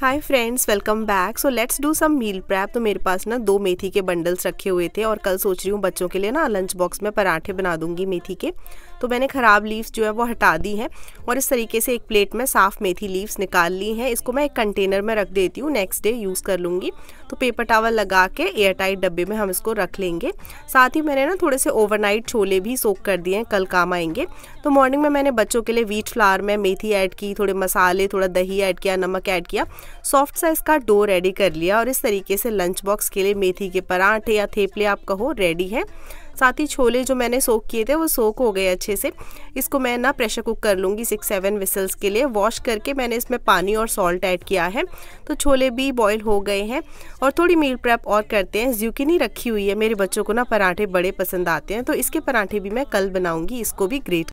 hi friends welcome back so let's do some meal prep तो मेरे पास ना दो मेथी के बंडल्स रखे हुए थे और कल सोच रही हूँ बच्चों के लिए ना लंच बॉक्स में पराठे बना दूंगी मेथी के तो मैंने ख़राब लीव्स जो है वो हटा दी हैं और इस तरीके से एक प्लेट में साफ़ मेथी लीव्स निकाल ली हैं इसको मैं एक कंटेनर में रख देती हूँ नेक्स्ट डे यूज़ कर लूँगी तो पेपर टावल लगा के एयर टाइट डब्बे में हम इसको रख लेंगे साथ ही मैंने ना थोड़े से ओवरनाइट छोले भी सोख कर दिए हैं कल काम आएंगे तो मॉर्निंग में मैंने बच्चों के लिए व्हीट फ्लावर में मेथी ऐड की थोड़े मसाले थोड़ा दही ऐड किया नमक ऐड किया सॉफ्ट सा इसका डो रेडी कर लिया और इस तरीके से लंच बॉक्स के लिए मेथी के पराठे या थेपले आप कहो रेडी है साथ ही छोले जो मैंने सोक किए थे वो सोक हो गए अच्छे से इसको मैं ना प्रेशर कुक कर लूँगी सिक्स सेवन विसल्स के लिए वॉश करके मैंने इसमें पानी और सॉल्ट ऐड किया है तो छोले भी बॉयल हो गए हैं और थोड़ी मील प्रेप और करते हैं ज्यूकिनी रखी हुई है मेरे बच्चों को ना पराठे बड़े पसंद आते हैं तो इसके पराठे भी मैं कल बनाऊँगी इसको भी ग्रेट